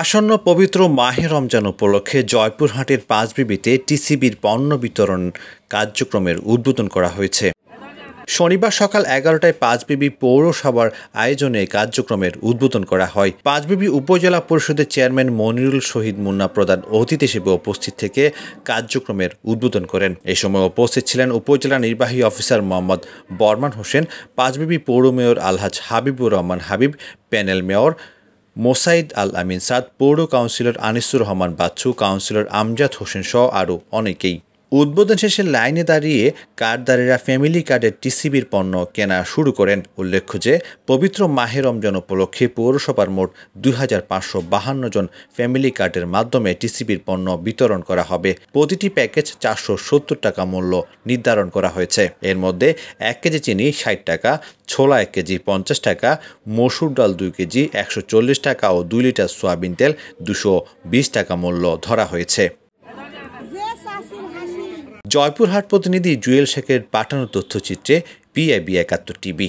আসন্ন পবিত্র মাহে রমজান উপলক্ষে জয়পুরহাটের পাঁচবিবিতে টিসিবির পণ্য বিতরণ কার্যক্রমের উদ্বোধন করা হয়েছে শনিবার সকাল এগারোটায় পাঁচবিবি পৌরসভার আয়োজনে কার্যক্রমের উদ্বোধন করা হয় পাঁচবিবি উপজেলা পরিষদের চেয়ারম্যান মনিরুল শহীদ মুন্না প্রধান অতিথি হিসেবে উপস্থিত থেকে কার্যক্রমের উদ্বোধন করেন এ সময় উপস্থিত ছিলেন উপজেলা নির্বাহী অফিসার মোহাম্মদ বর্মান হোসেন পাঁচবিবি পৌর mayor Alhaj Habibur Rahman Habib panel mayor Mosaid Al Amin Saad পৌর কাউন্সিলর আনিসুর রহমান বাচ্চু কাউন্সিলর আমজাদ হোসেন সহ আরও অনেকেই উদ্বোধন শেষে লাইনে দাঁড়িয়ে কার্ডদারেরা ফ্যামিলি কার্ডের টিসিবির পণ্য কেনা শুরু করেন উল্লেখ্য যে পবিত্র মাহের রমজান উপলক্ষে পৌরসভার মোট দুই জন ফ্যামিলি কার্ডের মাধ্যমে টিসিবির পণ্য বিতরণ করা হবে প্রতিটি প্যাকেজ চারশো টাকা মূল্য নির্ধারণ করা হয়েছে এর মধ্যে এক কেজি চিনি ষাট টাকা ছোলা এক কেজি পঞ্চাশ টাকা মসুর ডাল দুই কেজি একশো টাকা ও দুই লিটার সোয়াবিন তেল দুশো টাকা মূল্য ধরা হয়েছে জয়পুরহাট প্রতিনিধি জুয়েল শেখের পাঠানো তথ্যচিত্রে পিআইবি একাত্তর টিভি